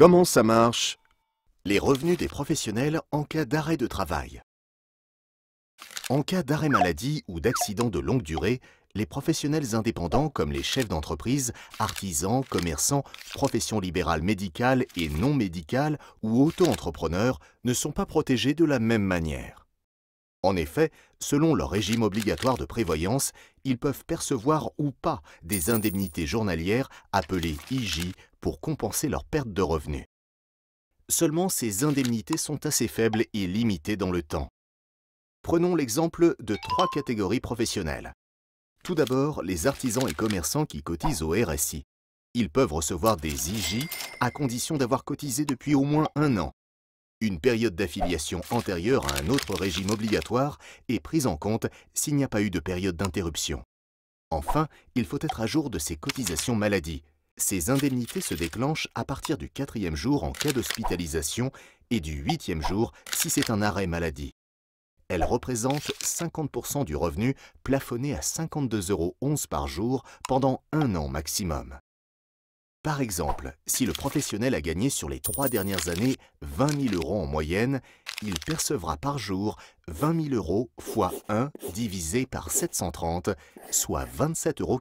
Comment ça marche Les revenus des professionnels en cas d'arrêt de travail. En cas d'arrêt maladie ou d'accident de longue durée, les professionnels indépendants comme les chefs d'entreprise, artisans, commerçants, professions libérales médicales et non médicales ou auto-entrepreneurs ne sont pas protégés de la même manière. En effet, selon leur régime obligatoire de prévoyance, ils peuvent percevoir ou pas des indemnités journalières appelées IJ pour compenser leur perte de revenus. Seulement, ces indemnités sont assez faibles et limitées dans le temps. Prenons l'exemple de trois catégories professionnelles. Tout d'abord, les artisans et commerçants qui cotisent au RSI. Ils peuvent recevoir des IJ à condition d'avoir cotisé depuis au moins un an une période d'affiliation antérieure à un autre régime obligatoire est prise en compte s'il n'y a pas eu de période d'interruption. Enfin, il faut être à jour de ses cotisations maladie. Ces indemnités se déclenchent à partir du quatrième jour en cas d'hospitalisation et du huitième jour si c'est un arrêt maladie. Elles représentent 50% du revenu plafonné à 52,11 euros par jour pendant un an maximum. Par exemple, si le professionnel a gagné sur les trois dernières années 20 000 euros en moyenne, il percevra par jour 20 000 euros fois 1 divisé par 730, soit 27,40 euros.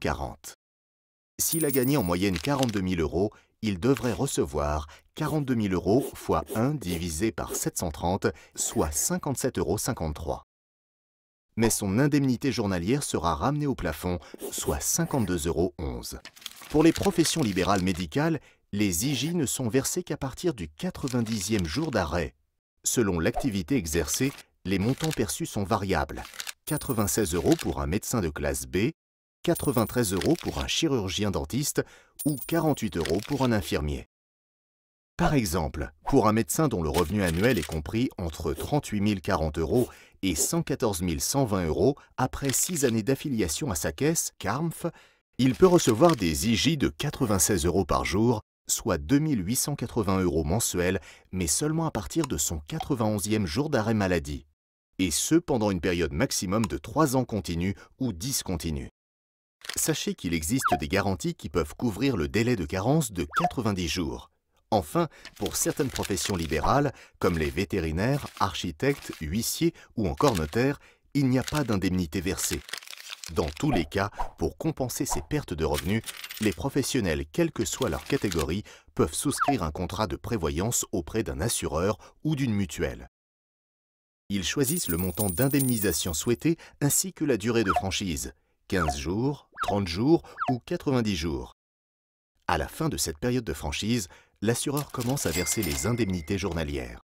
S'il a gagné en moyenne 42 000 euros, il devrait recevoir 42 000 euros fois 1 divisé par 730, soit 57,53 euros. Mais son indemnité journalière sera ramenée au plafond, soit 52,11 euros. Pour les professions libérales médicales, les IJ ne sont versés qu'à partir du 90e jour d'arrêt. Selon l'activité exercée, les montants perçus sont variables. 96 euros pour un médecin de classe B, 93 euros pour un chirurgien dentiste ou 48 euros pour un infirmier. Par exemple, pour un médecin dont le revenu annuel est compris entre 38 040 euros et 114 120 euros après 6 années d'affiliation à sa caisse, CARMF, il peut recevoir des IJ de 96 euros par jour, soit 2880 euros mensuels, mais seulement à partir de son 91e jour d'arrêt maladie, et ce pendant une période maximum de 3 ans continue ou discontinue. Sachez qu'il existe des garanties qui peuvent couvrir le délai de carence de 90 jours. Enfin, pour certaines professions libérales, comme les vétérinaires, architectes, huissiers ou encore notaires, il n'y a pas d'indemnité versée. Dans tous les cas, pour compenser ces pertes de revenus, les professionnels, quelle que soit leur catégorie, peuvent souscrire un contrat de prévoyance auprès d'un assureur ou d'une mutuelle. Ils choisissent le montant d'indemnisation souhaité ainsi que la durée de franchise, 15 jours, 30 jours ou 90 jours. À la fin de cette période de franchise, l'assureur commence à verser les indemnités journalières.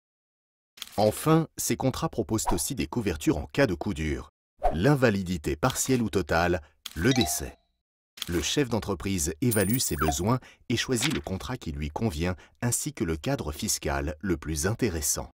Enfin, ces contrats proposent aussi des couvertures en cas de coup dur l'invalidité partielle ou totale, le décès. Le chef d'entreprise évalue ses besoins et choisit le contrat qui lui convient ainsi que le cadre fiscal le plus intéressant.